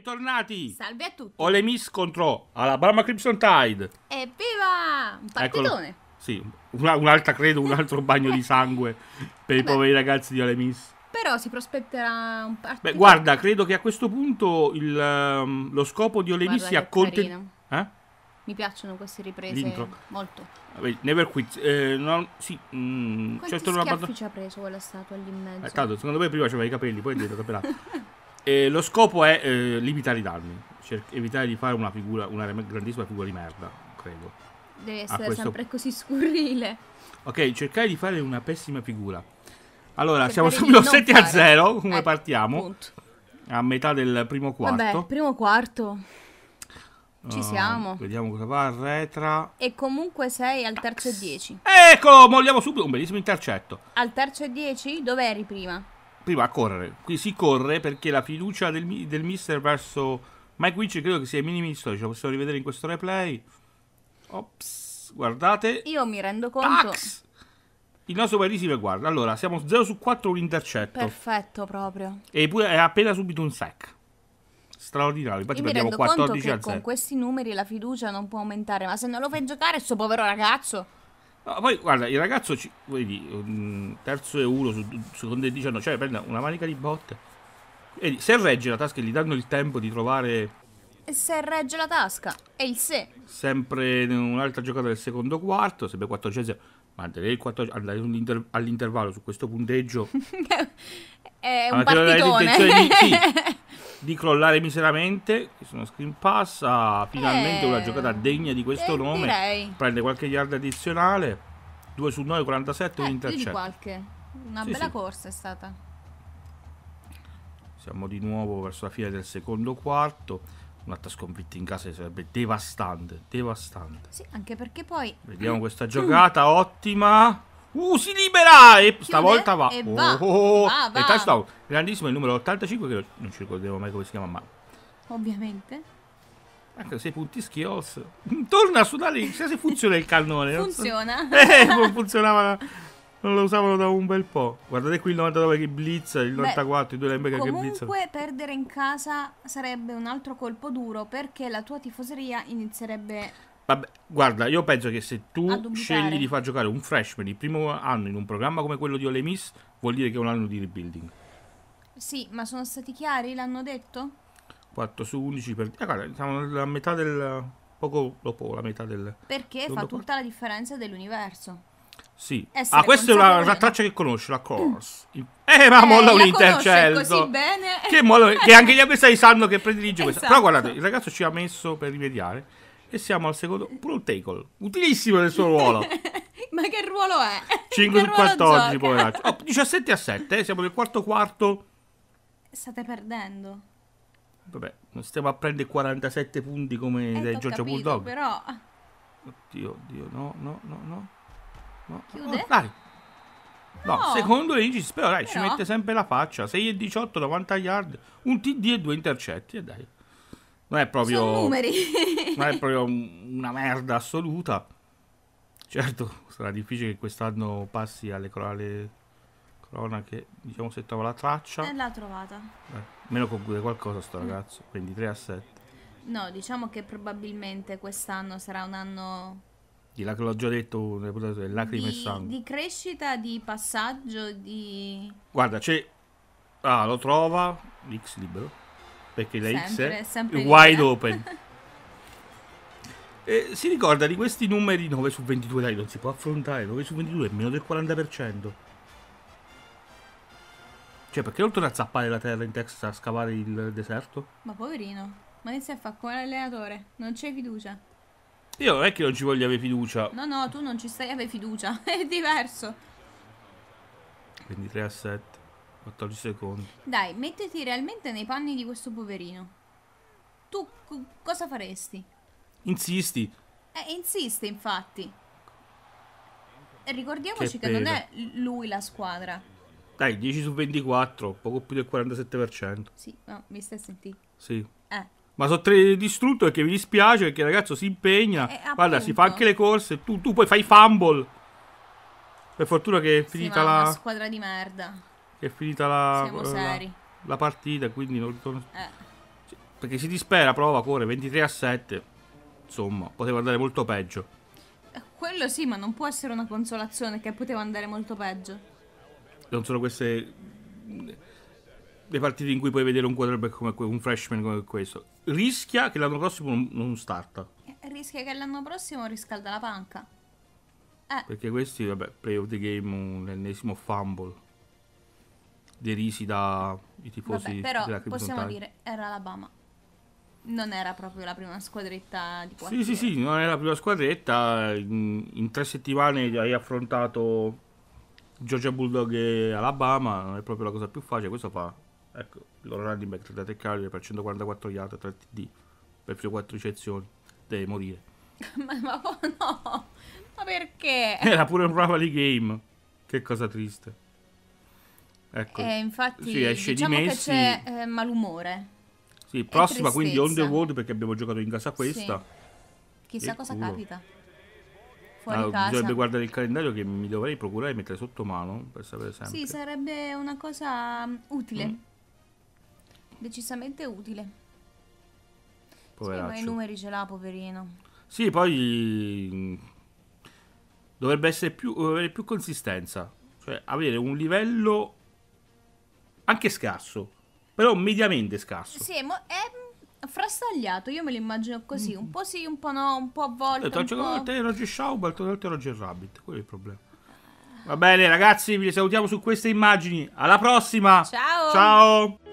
Bentornati! Salve a tutti! Ole Miss contro Alabama Crimson Tide! Evviva! Un partitone! Eccolo. Sì, un'altra credo, un altro bagno di sangue per Vabbè. i eh poveri ragazzi di Ole Miss. Però si prospetterà un partito. Beh, guarda, credo che a questo punto il, um, lo scopo di Ole Miss sia contentare. Eh? Mi piacciono queste riprese L'intro. molto. Ah, Vabbè, never quit. Eh, no, sì, mm, Quanti certo schiaffi una... ci ha preso quella statua lì in mezzo? Eh, tanto, secondo me prima c'aveva i capelli, poi è diventata pelata. E lo scopo è eh, limitare i danni, Cerc- evitare di fare una, figura, una grandissima figura di merda, credo. Deve essere questo... sempre così scurrile. Ok, cercare di fare una pessima figura. Allora, cercare siamo subito 7 a 0, come eh, partiamo? Punto. A metà del primo quarto. Vabbè, primo quarto. Ci ah, siamo. Uh, vediamo cosa va. Retra. E comunque sei al terzo e 10. Eccolo, molliamo subito. Un bellissimo intercetto. Al terzo e 10? Dove eri prima? prima a correre. Qui si corre perché la fiducia del, del mister verso Mike Witch credo che sia ai minimi storici. Lo possiamo rivedere in questo replay. Ops, guardate. Io mi rendo conto. Tax! Il nostro Guarisime guarda. Allora, siamo 0 su 4 un intercetto. Perfetto proprio. E pure è appena subito un sec. Straordinario. Infatti Io perdiamo 14 a 0. con questi numeri la fiducia non può aumentare, ma se non lo fai giocare sto povero ragazzo No, poi guarda, il ragazzo, ci, vedi, mm, terzo e uno su secondo e 19, cioè prende una manica di botte. Vedi, se regge la tasca gli danno il tempo di trovare... Se regge la tasca, E il se. Sempre un'altra giocata del secondo quarto, sempre quattordicesimo il Manderei all'inter- all'intervallo su questo punteggio. è un partitone. Di, sì, di crollare miseramente, che sono screen pass, ha finalmente eh, una giocata degna di questo eh, nome. Direi. Prende qualche yard addizionale, 2 su 9, 47, eh, un intercetto. qualche. Una sì, bella sì. corsa è stata. Siamo di nuovo verso la fine del secondo quarto un'altra sconfitta in casa sarebbe devastante, devastante. Sì, anche perché poi... Vediamo questa giocata ottima. Uh, si libera! E Chiude stavolta va. E va. Oh, oh, oh. Va, oh. va. E touchdown. Grandissimo il numero 85 che non ci ricordiamo mai come si chiama, ma... Ovviamente. Anche 6 punti skills. Torna su da lì, se funziona il cannone. Funziona. So. Eh, funzionava non lo usavano da un bel po'. Guardate qui il 99 che blizza, il Beh, 94, i due linebacker che blizza. Comunque perdere in casa sarebbe un altro colpo duro perché la tua tifoseria inizierebbe... Vabbè, guarda, io penso che se tu scegli di far giocare un freshman il primo anno in un programma come quello di Ole Miss, vuol dire che è un anno di rebuilding. Sì, ma sono stati chiari? L'hanno detto? 4 su 11 per... Eh, guarda, siamo nella metà del... poco dopo la metà del... Perché fa tutta la differenza dell'universo. Eh sì. Ah, questa è una, una, traccia che conosce, la Course. Mm. Eh, ma eh, molla un intercello. Che, molla, che anche gli avversari sanno che predilige esatto. questa. Però guardate, esatto. il ragazzo ci ha messo per rimediare. E siamo al secondo. Pure un tackle. Utilissimo nel suo ruolo. ma che ruolo è? 5 su 14, poveraccio. Oh, 17 a 7, eh? siamo nel quarto quarto. State perdendo. Vabbè, non stiamo a prendere 47 punti come eh, dai Georgia capito, Bulldog. Però. Oddio, oddio, no, no, no, no. No, Chiude? No, oh, dai. No, no, secondo le però dai, però... ci mette sempre la faccia. 6 e 18, 90 yard, un TD e due intercetti e dai. Non è proprio Sono numeri. non è proprio una merda assoluta. Certo, sarà difficile che quest'anno passi alle croale cronache, diciamo se trova la traccia. E eh, l'ha trovata. Beh, meno conclude qualcosa sto ragazzo, quindi 3 a 7. No, diciamo che probabilmente quest'anno sarà un anno di, l'ho già detto, lacrime di, e sangue. Di crescita, di passaggio, di... Guarda, c'è... Ah, lo trova... L'X libero. Perché la sempre, X è wide open. e si ricorda di questi numeri 9 su 22, dai, non si può affrontare. 9 su 22 è meno del 40%. Cioè, perché non torna a zappare la terra in Texas a scavare il deserto? Ma poverino, ma che a fa come l'allenatore, non c'è fiducia. Io non è che non ci voglio avere fiducia. No, no, tu non ci stai avere fiducia. È diverso. Quindi 3 a 7. 14 secondi. Dai, mettiti realmente nei panni di questo poverino. Tu cosa faresti? Insisti. Eh, insiste, infatti. ricordiamoci che, che non è lui la squadra. Dai, 10 su 24, poco più del 47%. Sì, no, mi stai sentendo. Sì ma sono tre distrutto perché mi dispiace perché il ragazzo si impegna. Eh, guarda, si fa anche le corse. Tu, tu poi fai fumble. Per fortuna che è finita sì, la. Una squadra di merda. Che è finita la. Siamo La, la, partita, quindi non ritorno. Eh. Perché si dispera, prova, corre 23 a 7. Insomma, poteva andare molto peggio. Eh, quello sì, ma non può essere una consolazione che poteva andare molto peggio. Non sono queste le partite in cui puoi vedere un quarterback come que- un freshman come questo. Rischia che l'anno prossimo non, starta. Eh, rischia che l'anno prossimo riscalda la panca. Eh. Perché questi, vabbè, play of the game, un ennesimo fumble. Derisi dai tifosi. Vabbè, però possiamo dire, era Alabama. Non era proprio la prima squadretta di qua. Sì, sì, sì, non era la prima squadretta. In, in tre settimane hai affrontato Georgia Bulldog e Alabama. Non è proprio la cosa più facile. Questo fa Ecco, il loro running back tra Calgary per 144 yard, 3 TD, per più 4 eccezioni deve morire. ma, ma oh, no, ma perché? Era pure un Rivali game, che cosa triste. Ecco. Eh, infatti, sì, esce diciamo di Messi. che c'è eh, malumore. Sì, prossima quindi on the world perché abbiamo giocato in casa questa. Sì. Chissà e cosa culo. capita. Fuori allora, casa. Bisognerebbe guardare il calendario che mi dovrei procurare e mettere sotto mano per sapere sempre. Sì, sarebbe una cosa mm, utile. Mm decisamente utile. Poveraccio. Sì, ma i numeri ce l'ha, poverino. Sì, poi mm, dovrebbe essere più, avere più consistenza, cioè avere un livello anche scarso, però mediamente scarso. Sì, ma è mm, frastagliato, io me lo immagino così, un po' sì, un po' no, un po' a volte. Ho eh, detto, un po'... Roger Schaubert, ho detto Roger Rabbit, quello è il problema. Va bene ragazzi, vi salutiamo su queste immagini, alla prossima! Ciao! Ciao!